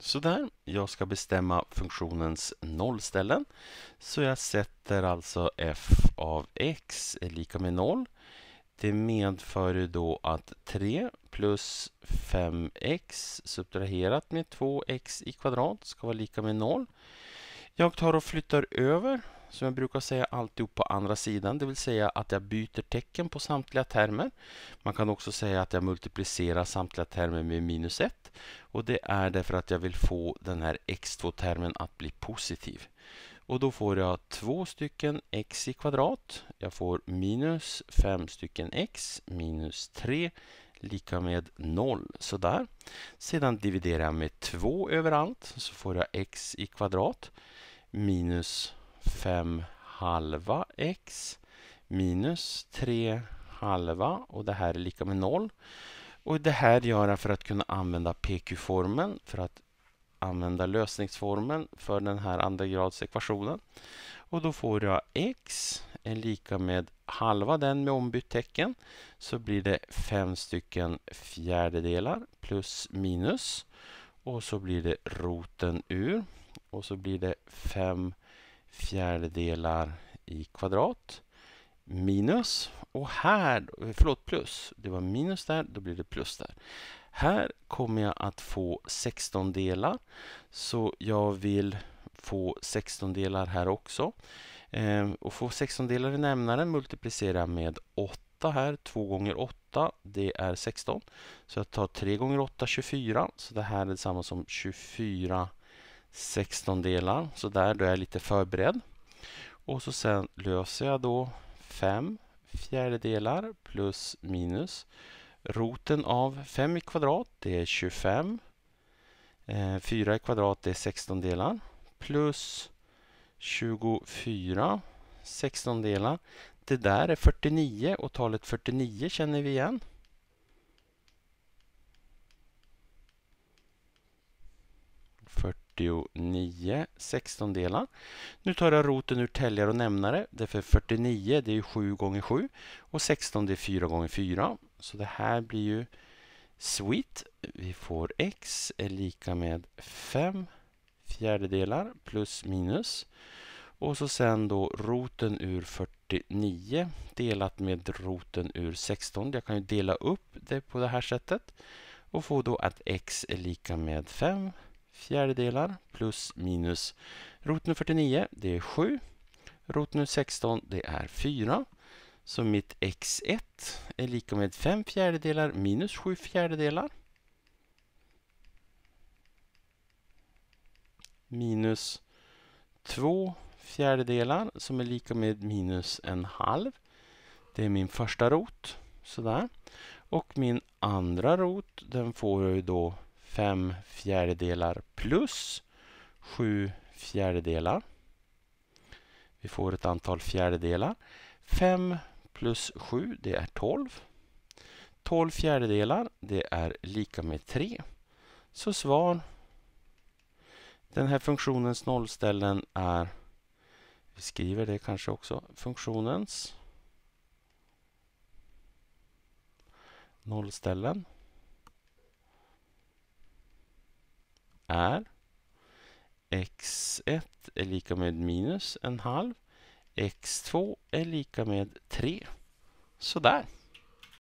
Sådär, jag ska bestämma funktionens nollställen. Så jag sätter alltså f av x är lika med 0. Det medför då att 3 plus 5x subtraherat med 2x i kvadrat ska vara lika med 0. Jag tar och flyttar över som jag brukar säga alltihop på andra sidan, det vill säga att jag byter tecken på samtliga termer. Man kan också säga att jag multiplicerar samtliga termer med minus 1 och det är därför att jag vill få den här x2-termen att bli positiv. Och då får jag två stycken x i kvadrat. Jag får minus fem stycken x minus 3 lika med 0. Sådär. Sedan dividerar jag med 2 överallt så får jag x i kvadrat minus 5 halva x minus 3 halva och det här är lika med 0. Och det här gör jag för att kunna använda PQ-formeln för att använda lösningsformeln för den här andragradsekvationen. Och då får jag x är lika med halva den med ombytt tecken. Så blir det fem stycken fjärdedelar plus minus. Och så blir det roten ur. Och så blir det fem fjärdedelar i kvadrat minus och här, förlåt plus, det var minus där, då blir det plus där. Här kommer jag att få 16 delar så jag vill få 16 delar här också. Ehm, och få 16 delar i nämnaren multiplicera med 8 här, 2 gånger 8 det är 16. Så jag tar 3 gånger 8, 24, så det här är detsamma som 24 16 delar. Så där då är jag lite förberedd. Och så sen löser jag då 5 fjärdedelar plus minus roten av 5 i kvadrat, det är 25. 4 eh, i kvadrat, det är 16 delar. Plus 24 16 delar. Det där är 49 och talet 49 känner vi igen. 49 sextondelar. Nu tar jag roten ur täljare och nämnare. Därför 49 det är 7 gånger 7 och 16 det är 4 gånger 4. Så det här blir ju sweet. Vi får x är lika med 5 fjärdedelar plus minus. Och så sen då roten ur 49 delat med roten ur 16. Jag kan ju dela upp det på det här sättet och få då att x är lika med 5 fjärdedelar plus minus roten 49, det är 7. Roten 16, det är 4. Så mitt x1 är lika med 5 fjärdedelar minus 7 fjärdedelar. Minus 2 fjärdedelar som är lika med minus en halv. Det är min första rot. Sådär. Och min andra rot den får jag ju då fem fjärdedelar plus sju fjärdedelar. Vi får ett antal fjärdedelar. fem plus sju det är tolv. 12 fjärdedelar, det är lika med 3. Så svar, den här funktionens nollställen är, vi skriver det kanske också, funktionens nollställen. är x1 är lika med minus en halv. x2 är lika med 3. Sådär.